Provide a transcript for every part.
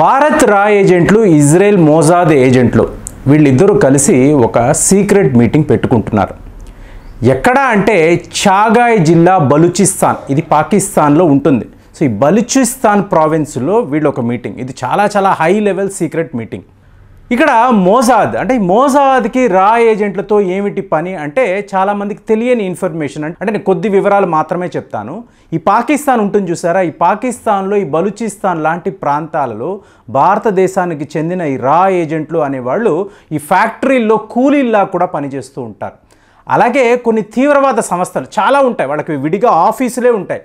భారత్ రా ఏజెంట్లు ఇజ్రాయెల్ మోజాద్ ఏజెంట్లు వీళ్ళిద్దరూ కలిసి ఒక సీక్రెట్ మీటింగ్ పెట్టుకుంటున్నారు ఎక్కడ అంటే చాగాయ్ జిల్లా బలూచిస్తాన్ ఇది పాకిస్తాన్లో ఉంటుంది సో ఈ బలూచిస్తాన్ ప్రావిన్స్లో వీళ్ళు ఒక మీటింగ్ ఇది చాలా చాలా హై లెవెల్ సీక్రెట్ మీటింగ్ ఇక్కడ మోజాద్ అంటే మోజాద్కి రా ఏజెంట్లతో ఏమిటి పని అంటే చాలామందికి తెలియని ఇన్ఫర్మేషన్ అంటే నేను కొద్ది వివరాలు మాత్రమే చెప్తాను ఈ పాకిస్తాన్ ఉంటుంది చూసారా ఈ పాకిస్తాన్లో ఈ బలూచిస్తాన్ లాంటి ప్రాంతాలలో భారతదేశానికి చెందిన ఈ రా ఏజెంట్లు అనేవాళ్ళు ఈ ఫ్యాక్టరీల్లో కూలీల్లా కూడా పనిచేస్తూ ఉంటారు అలాగే కొన్ని తీవ్రవాద సంస్థలు చాలా ఉంటాయి వాళ్ళకి విడిగా ఆఫీసులే ఉంటాయి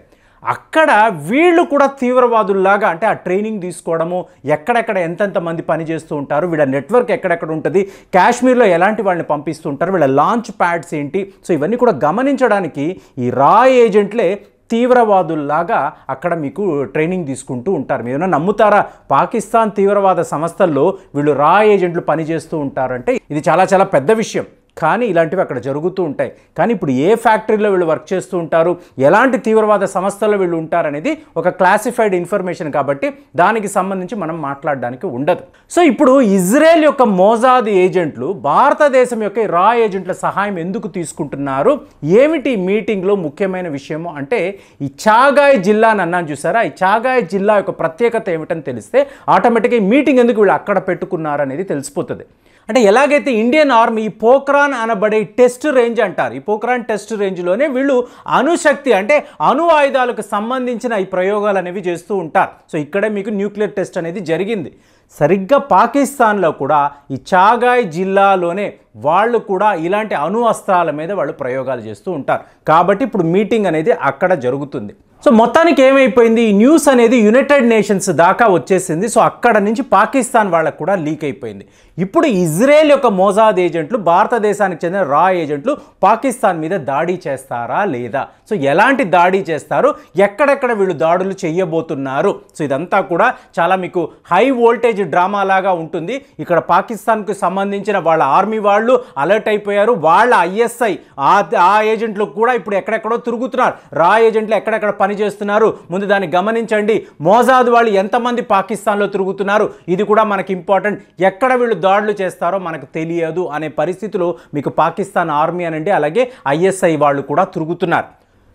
అక్కడ వీళ్ళు కూడా తీవ్రవాదుల్లాగా అంటే ఆ ట్రైనింగ్ తీసుకోవడము ఎక్కడెక్కడ ఎంతెంత మంది పనిచేస్తూ ఉంటారు వీళ్ళ నెట్వర్క్ ఎక్కడెక్కడ ఉంటుంది కాశ్మీర్లో ఎలాంటి వాళ్ళని పంపిస్తుంటారు వీళ్ళ లాంచ్ ప్యాడ్స్ ఏంటి సో ఇవన్నీ కూడా గమనించడానికి ఈ రా ఏజెంట్లే తీవ్రవాదుల్లాగా అక్కడ మీకు ట్రైనింగ్ తీసుకుంటూ ఉంటారు మీరు నమ్ముతారా పాకిస్తాన్ తీవ్రవాద సంస్థల్లో వీళ్ళు రా ఏజెంట్లు పనిచేస్తూ ఉంటారంటే ఇది చాలా చాలా పెద్ద విషయం కానీ ఇలాంటివి అక్కడ జరుగుతూ ఉంటాయి కానీ ఇప్పుడు ఏ ఫ్యాక్టరీలో వీళ్ళు వర్క్ చేస్తూ ఉంటారు ఎలాంటి తీవ్రవాద సంస్థలో వీళ్ళు ఉంటారనేది ఒక క్లాసిఫైడ్ ఇన్ఫర్మేషన్ కాబట్టి దానికి సంబంధించి మనం మాట్లాడడానికి ఉండదు సో ఇప్పుడు ఇజ్రాయెల్ యొక్క మోజాద్ ఏజెంట్లు భారతదేశం యొక్క రా ఏజెంట్ల సహాయం ఎందుకు తీసుకుంటున్నారు ఏమిటి మీటింగ్లో ముఖ్యమైన విషయము అంటే ఈ చాగాయ్ అని అన్నాను చూసారా ఈ చాగాయ్ జిల్లా యొక్క ప్రత్యేకత ఏమిటని తెలిస్తే ఆటోమేటిక్గా మీటింగ్ ఎందుకు వీళ్ళు అక్కడ పెట్టుకున్నారనేది తెలిసిపోతుంది అంటే ఎలాగైతే ఇండియన్ ఆర్మీ ఈ పోక్రాన్ అనబడే టెస్ట్ రేంజ్ అంటారు ఈ పోక్రాన్ టెస్ట్ రేంజ్లోనే వీళ్ళు అణుశక్తి అంటే అణు ఆయుధాలకు సంబంధించిన ఈ ప్రయోగాలు అనేవి చేస్తూ ఉంటారు సో ఇక్కడే మీకు న్యూక్లియర్ టెస్ట్ అనేది జరిగింది సరిగ్గా పాకిస్తాన్లో కూడా ఈ చాగాయ్ జిల్లాలోనే వాళ్ళు కూడా ఇలాంటి అణు అస్త్రాల మీద వాళ్ళు ప్రయోగాలు చేస్తూ ఉంటారు కాబట్టి ఇప్పుడు మీటింగ్ అనేది అక్కడ జరుగుతుంది సో మొత్తానికి ఏమైపోయింది ఈ న్యూస్ అనేది యునైటెడ్ నేషన్స్ దాకా వచ్చేసింది సో అక్కడ నుంచి పాకిస్తాన్ వాళ్ళకు కూడా లీక్ అయిపోయింది ఇప్పుడు ఇజ్రాయెల్ యొక్క మోజాద్ ఏజెంట్లు భారతదేశానికి చెందిన రా ఏజెంట్లు పాకిస్తాన్ మీద దాడి చేస్తారా లేదా సో ఎలాంటి దాడి చేస్తారు ఎక్కడెక్కడ వీళ్ళు దాడులు చేయబోతున్నారు సో ఇదంతా కూడా చాలా మీకు హై వోల్టేజ్ డ్రామా లాగా ఉంటుంది ఇక్కడ పాకిస్తాన్కు సంబంధించిన వాళ్ళ ఆర్మీ వాళ్ళు అలర్ట్ అయిపోయారు వాళ్ళ ఐఎస్ఐ ఆ ఆ ఏజెంట్లు కూడా ఇప్పుడు ఎక్కడెక్కడో తిరుగుతున్నారు రా ఏజెంట్లు ఎక్కడెక్కడ పని చేస్తున్నారు ముందు దాన్ని గమనించండి మోజాద్ వాళ్ళు ఎంతమంది పాకిస్తాన్లో తిరుగుతున్నారు ఇది కూడా మనకి ఇంపార్టెంట్ ఎక్కడ వీళ్ళు దాడులు చేస్తారో మనకు తెలియదు అనే పరిస్థితులు మీకు పాకిస్తాన్ ఆర్మీ అనండి అలాగే ఐఎస్ఐ వాళ్ళు కూడా తిరుగుతున్నారు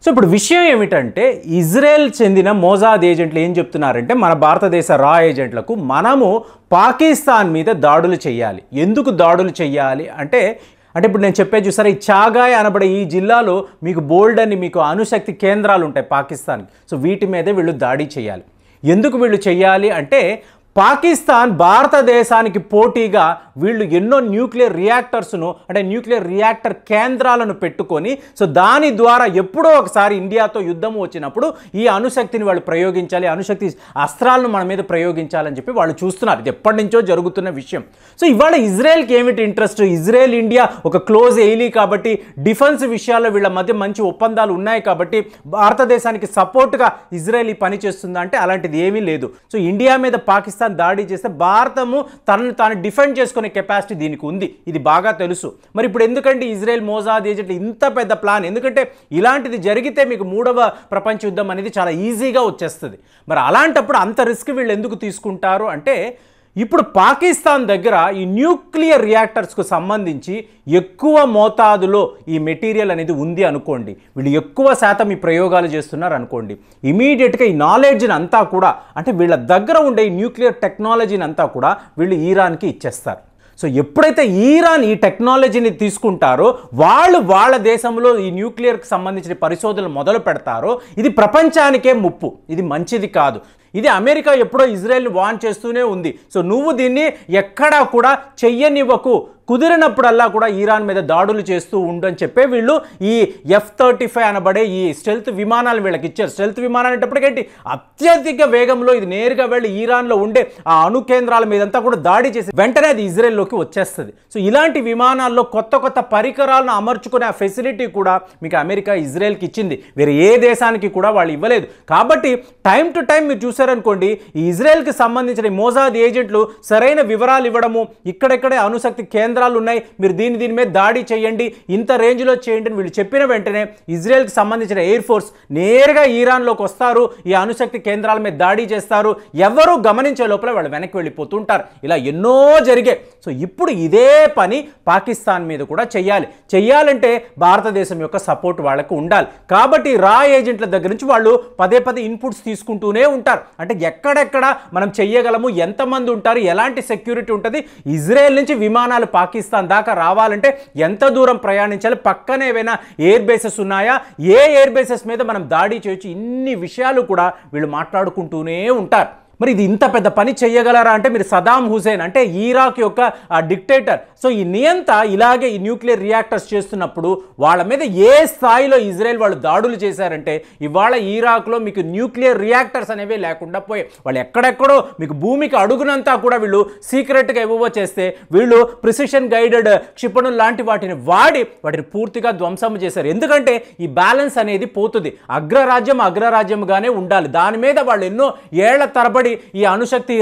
సో ఇప్పుడు విషయం ఏమిటంటే ఇజ్రాయెల్ చెందిన మోజాద్ ఏజెంట్లు ఏం చెప్తున్నారంటే మన భారతదేశ రా ఏజెంట్లకు మనము పాకిస్తాన్ మీద దాడులు చేయాలి ఎందుకు దాడులు చేయాలి అంటే అంటే ఇప్పుడు నేను చెప్పే చూసారా ఈ చాగాయ్ అనబడే ఈ జిల్లాలో మీకు బోల్డ్ అని మీకు అణుశక్తి కేంద్రాలు ఉంటాయి పాకిస్తాన్కి సో వీటి మీదే వీళ్ళు దాడి చేయాలి ఎందుకు వీళ్ళు చేయాలి అంటే పాకిస్తాన్ భారతదేశానికి పోటీగా వీళ్ళు ఎన్నో న్యూక్లియర్ రియాక్టర్స్ను అంటే న్యూక్లియర్ రియాక్టర్ కేంద్రాలను పెట్టుకొని సో దాని ద్వారా ఎప్పుడో ఒకసారి ఇండియాతో యుద్ధం వచ్చినప్పుడు ఈ అణుశక్తిని వాళ్ళు ప్రయోగించాలి అణుశక్తి అస్త్రాలను మన మీద ప్రయోగించాలని చెప్పి వాళ్ళు చూస్తున్నారు ఇది ఎప్పటి నుంచో జరుగుతున్న విషయం సో ఇవాళ ఇజ్రాయెల్కి ఏమిటి ఇంట్రెస్ట్ ఇజ్రాయెల్ ఇండియా ఒక క్లోజ్ ఎయిలీ కాబట్టి డిఫెన్స్ విషయాల్లో వీళ్ళ మధ్య మంచి ఒప్పందాలు ఉన్నాయి కాబట్టి భారతదేశానికి సపోర్ట్గా ఇజ్రాయెల్ ఈ పని చేస్తుందా అంటే అలాంటిది ఏమీ లేదు సో ఇండియా మీద పాకిస్తాన్ పాకిస్తాన్ దాడి చేస్తే భారతము తనను తాను డిఫెండ్ చేసుకునే కెపాసిటీ దీనికి ఉంది ఇది బాగా తెలుసు మరి ఇప్పుడు ఎందుకంటే ఇజ్రాయెల్ మోజాద్ ఏజెంట్ ఇంత పెద్ద ప్లాన్ ఎందుకంటే ఇలాంటిది జరిగితే మీకు మూడవ ప్రపంచ యుద్ధం అనేది చాలా ఈజీగా వచ్చేస్తుంది మరి అలాంటప్పుడు అంత రిస్క్ వీళ్ళు ఎందుకు తీసుకుంటారు అంటే ఇప్పుడు పాకిస్తాన్ దగ్గర ఈ న్యూక్లియర్ రియాక్టర్స్కు సంబంధించి ఎక్కువ మోతాదులో ఈ మెటీరియల్ అనేది ఉంది అనుకోండి వీళ్ళు ఎక్కువ శాతం ఈ ప్రయోగాలు చేస్తున్నారు అనుకోండి ఇమీడియట్గా ఈ నాలెడ్జ్ని అంతా కూడా అంటే వీళ్ళ దగ్గర ఉండే ఈ న్యూక్లియర్ టెక్నాలజీని అంతా కూడా వీళ్ళు ఈరాన్కి ఇచ్చేస్తారు సో ఎప్పుడైతే ఈరాన్ ఈ టెక్నాలజీని తీసుకుంటారో వాళ్ళు వాళ్ళ దేశంలో ఈ న్యూక్లియర్కి సంబంధించిన పరిశోధనలు మొదలు పెడతారో ఇది ప్రపంచానికే ముప్పు ఇది మంచిది కాదు ఇది అమెరికా ఎప్పుడో ఇజ్రాయెల్ని వాన్ చేస్తూనే ఉంది సో నువ్వు దీన్ని ఎక్కడా కూడా చెయ్యనివ్వకు కుదిరినప్పుడల్లా కూడా ఈరాన్ మీద దాడులు చేస్తూ ఉండని చెప్పే వీళ్ళు ఈ ఎఫ్ థర్టీ ఫైవ్ అనబడే ఈ స్టెల్త్ విమానాలు వీళ్ళకి ఇచ్చారు స్టెల్త్ విమానాలు అనేటప్పటికేంటి అత్యధిక వేగంలో ఇది నేరుగా వెళ్ళి ఈరాన్లో ఉండే ఆ అణు కేంద్రాల మీదంతా కూడా దాడి చేసి వెంటనే అది ఇజ్రాయెల్లోకి వచ్చేస్తుంది సో ఇలాంటి విమానాల్లో కొత్త కొత్త పరికరాలను అమర్చుకునే ఆ ఫెసిలిటీ కూడా మీకు అమెరికా ఇజ్రాయెల్కి ఇచ్చింది వేరే ఏ దేశానికి కూడా వాళ్ళు ఇవ్వలేదు కాబట్టి టైం టు టైం మీరు చూసారనుకోండి ఈ ఇజ్రాయెల్కి సంబంధించిన మోజాద్ ఏజెంట్లు సరైన వివరాలు ఇవ్వడము ఇక్కడెక్కడే అణుశక్తి కేంద్రం కేంద్రాలు ఉన్నాయి మీరు దీని దీని మీద దాడి చేయండి ఇంత రేంజ్లో చేయండి అని వీళ్ళు చెప్పిన వెంటనే ఇజ్రాయెల్కి సంబంధించిన ఎయిర్ ఫోర్స్ నేరుగా ఈరాన్లోకి వస్తారు ఈ అణుశక్తి కేంద్రాల మీద దాడి చేస్తారు ఎవరూ గమనించే లోపల వాళ్ళు వెనక్కి వెళ్ళిపోతుంటారు ఇలా ఎన్నో జరిగే సో ఇప్పుడు ఇదే పని పాకిస్తాన్ మీద కూడా చేయాలి చేయాలంటే భారతదేశం యొక్క సపోర్ట్ వాళ్ళకు ఉండాలి కాబట్టి రా ఏజెంట్ల దగ్గర నుంచి వాళ్ళు పదే పదే ఇన్పుట్స్ తీసుకుంటూనే ఉంటారు అంటే ఎక్కడెక్కడ మనం చెయ్యగలము ఎంతమంది ఉంటారు ఎలాంటి సెక్యూరిటీ ఉంటుంది ఇజ్రాయెల్ నుంచి విమానాలు పాకిస్తాన్ దాకా రావాలంటే ఎంత దూరం ప్రయాణించాలి పక్కన ఏవైనా ఎయిర్ బేసెస్ ఉన్నాయా ఏ ఎయిర్ బేసెస్ మీద మనం దాడి చేయొచ్చు ఇన్ని విషయాలు కూడా వీళ్ళు మాట్లాడుకుంటూనే ఉంటారు మరి ఇది ఇంత పెద్ద పని చేయగలరా అంటే మీరు సదాం హుసేన్ అంటే ఈరాక్ యొక్క ఆ డిక్టేటర్ సో ఈ నియంత ఇలాగే ఈ న్యూక్లియర్ రియాక్టర్స్ చేస్తున్నప్పుడు వాళ్ళ మీద ఏ స్థాయిలో ఇజ్రాయెల్ వాళ్ళు దాడులు చేశారంటే ఇవాళ ఈరాక్లో మీకు న్యూక్లియర్ రియాక్టర్స్ అనేవి లేకుండా పోయాయి వాళ్ళు ఎక్కడెక్కడో మీకు భూమికి అడుగునంతా కూడా వీళ్ళు సీక్రెట్గా ఇవ్వవో చేస్తే వీళ్ళు ప్రిసిషన్ గైడెడ్ క్షిపణులు లాంటి వాటిని వాడి వాటిని పూర్తిగా ధ్వంసం చేశారు ఎందుకంటే ఈ బ్యాలెన్స్ అనేది పోతుంది అగ్రరాజ్యం అగ్రరాజ్యంగానే ఉండాలి దాని మీద వాళ్ళు ఎన్నో ఏళ్ల తరబడి కష్టపడి ఈ అణుశక్తి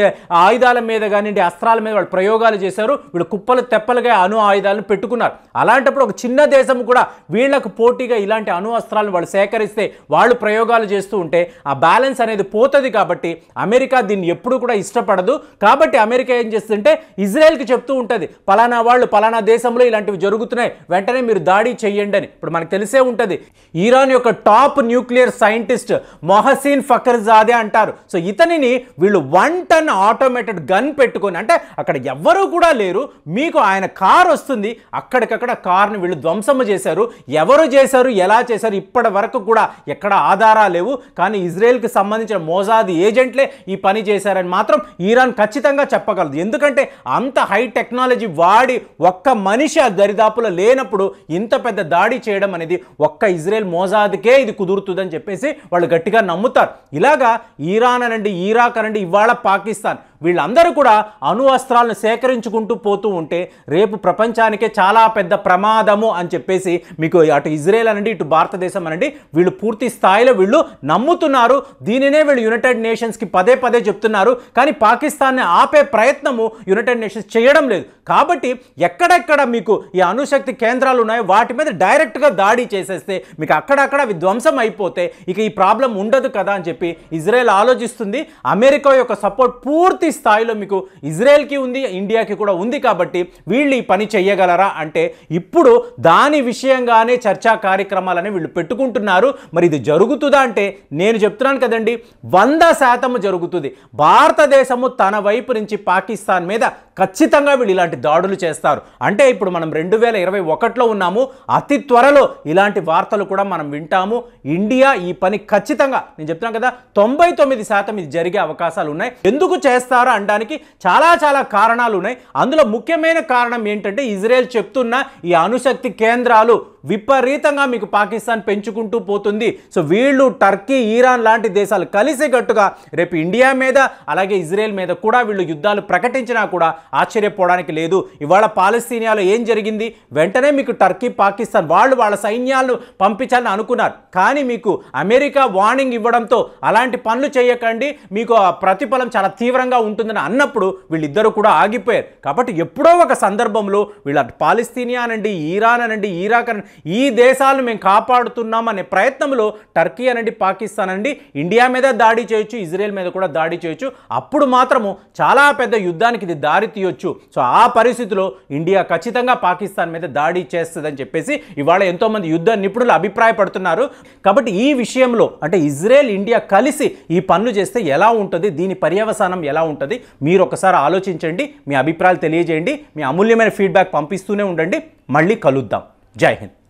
ఆయుధాల మీద కానివ్వండి అస్త్రాల మీద వాళ్ళు ప్రయోగాలు చేశారు వీళ్ళు కుప్పలు తెప్పలుగా అణు ఆయుధాలను పెట్టుకున్నారు అలాంటప్పుడు ఒక చిన్న దేశం కూడా వీళ్లకు పోటీగా ఇలాంటి అణు అస్త్రాలను వాళ్ళు సేకరిస్తే వాళ్ళు ప్రయోగాలు చేస్తూ ఉంటే ఆ బ్యాలెన్స్ అనేది పోతుంది కాబట్టి అమెరికా దీన్ని ఎప్పుడు కూడా ఇష్టపడదు కాబట్టి అమెరికా ఏం చేస్తుంటే ఇజ్రాయెల్కి చెప్తూ ఉంటుంది పలానా వాళ్ళు పలానా దేశంలో ఇలాంటివి జరుగుతున్నాయి వెంటనే మీరు దాడి చేయండి అని ఇప్పుడు మనకు తెలిసే ఉంటుంది ఈరాన్ యొక్క top nuclear scientist Mohsen Fakhrizadeh అంటారు సో ఇతనిని వీళ్ళు వన్ టన్ ఆటోమేటెడ్ గన్ పెట్టుకొని అంటే అక్కడ ఎవ్వరూ కూడా లేరు మీకు ఆయన కార్ వస్తుంది అక్కడికక్కడ కార్ని వీళ్ళు ధ్వంసము చేశారు ఎవరు చేశారు ఎలా చేశారు ఇప్పటి వరకు కూడా ఎక్కడ ఆధారాలు లేవు కానీ ఇజ్రాయెల్కి సంబంధించిన మోజాది ఏజెంట్లే ఈ పని చేశారని మాత్రం ఈరాన్ ఖచ్చితంగా చెప్పగలదు ఎందుకంటే అంత హై టెక్నాలజీ వాడి ఒక్క మనిషి ఆ దరిదాపులో లేనప్పుడు ఇంత పెద్ద దాడి చేయడం అనేది ఒక్క ఇజ్రాయెల్ మోజాద్కే ఇది కుదురుతుందని చెప్పేసి వాళ్ళు గట్టిగా నమ్ముతారు ఇలాగా ఈరాన్ అనండి ఇరాక్ చేస్తారండి ఇవాళ పాకిస్తాన్ వీళ్ళందరూ కూడా అణు అస్త్రాలను సేకరించుకుంటూ పోతూ ఉంటే రేపు ప్రపంచానికే చాలా పెద్ద ప్రమాదము అని చెప్పేసి మీకు అటు ఇజ్రాయెల్ అనండి ఇటు భారతదేశం అనండి వీళ్ళు పూర్తి స్థాయిలో వీళ్ళు నమ్ముతున్నారు దీనినే వీళ్ళు యునైటెడ్ నేషన్స్కి పదే పదే చెప్తున్నారు కానీ పాకిస్తాన్ని ఆపే ప్రయత్నము యునైటెడ్ నేషన్స్ చేయడం లేదు కాబట్టి ఎక్కడెక్కడ మీకు ఈ అణుశక్తి కేంద్రాలు ఉన్నాయో వాటి మీద డైరెక్ట్గా దాడి చేసేస్తే మీకు అక్కడక్కడ విధ్వంసం అయిపోతే ఇక ఈ ప్రాబ్లం ఉండదు కదా అని చెప్పి ఇజ్రాయెల్ ఆలోచిస్తుంది అమెరికా యొక్క సపోర్ట్ పూర్తి స్థాయిలో మీకు ఇజ్రాయెల్కి ఉంది ఇండియాకి కూడా ఉంది కాబట్టి వీళ్ళు ఈ పని చేయగలరా అంటే ఇప్పుడు దాని విషయంగానే చర్చా కార్యక్రమాలని వీళ్ళు పెట్టుకుంటున్నారు మరి ఇది జరుగుతుందా అంటే నేను చెప్తున్నాను కదండి వంద శాతం జరుగుతుంది భారతదేశము తన వైపు నుంచి పాకిస్తాన్ మీద ఖచ్చితంగా వీళ్ళు ఇలాంటి దాడులు చేస్తారు అంటే ఇప్పుడు మనం రెండు వేల ఇరవై ఒకటిలో ఉన్నాము అతి త్వరలో ఇలాంటి వార్తలు కూడా మనం వింటాము ఇండియా ఈ పని ఖచ్చితంగా నేను చెప్తున్నాను కదా తొంభై తొమ్మిది శాతం ఇది జరిగే అవకాశాలు ఉన్నాయి ఎందుకు చేస్తారు అనడానికి చాలా చాలా కారణాలు ఉన్నాయి అందులో ముఖ్యమైన కారణం ఏంటంటే ఇజ్రాయెల్ చెప్తున్న ఈ అణుశక్తి కేంద్రాలు విపరీతంగా మీకు పాకిస్తాన్ పెంచుకుంటూ పోతుంది సో వీళ్ళు టర్కీ ఈరాన్ లాంటి దేశాలు కట్టుగా రేపు ఇండియా మీద అలాగే ఇజ్రాయెల్ మీద కూడా వీళ్ళు యుద్ధాలు ప్రకటించినా కూడా ఆశ్చర్యపోవడానికి లేదు ఇవాళ పాలస్తీనియాలో ఏం జరిగింది వెంటనే మీకు టర్కీ పాకిస్తాన్ వాళ్ళు వాళ్ళ సైన్యాలను పంపించాలని అనుకున్నారు కానీ మీకు అమెరికా వార్నింగ్ ఇవ్వడంతో అలాంటి పనులు చేయకండి మీకు ప్రతిఫలం చాలా తీవ్రంగా ఉంటుందని అన్నప్పుడు వీళ్ళిద్దరూ కూడా ఆగిపోయారు కాబట్టి ఎప్పుడో ఒక సందర్భంలో వీళ్ళ పాలస్తీనియా అనండి ఇరాన్ అనండి ఈరాక్ అనండి ఈ దేశాలు మేము కాపాడుతున్నాం అనే ప్రయత్నంలో టర్కీ అనండి పాకిస్తాన్ అండి ఇండియా మీద దాడి చేయొచ్చు ఇజ్రాయెల్ మీద కూడా దాడి చేయొచ్చు అప్పుడు మాత్రము చాలా పెద్ద యుద్ధానికి ఇది దారి తీయొచ్చు సో ఆ పరిస్థితిలో ఇండియా ఖచ్చితంగా పాకిస్తాన్ మీద దాడి చేస్తుందని చెప్పేసి ఇవాళ ఎంతోమంది యుద్ధ నిపుణులు అభిప్రాయపడుతున్నారు కాబట్టి ఈ విషయంలో అంటే ఇజ్రాయెల్ ఇండియా కలిసి ఈ పనులు చేస్తే ఎలా ఉంటుంది దీని పర్యవసానం ఎలా ఉంటుంది మీరు ఒకసారి ఆలోచించండి మీ అభిప్రాయాలు తెలియజేయండి మీ అమూల్యమైన ఫీడ్బ్యాక్ పంపిస్తూనే ఉండండి మళ్ళీ కలుద్దాం జై హింద్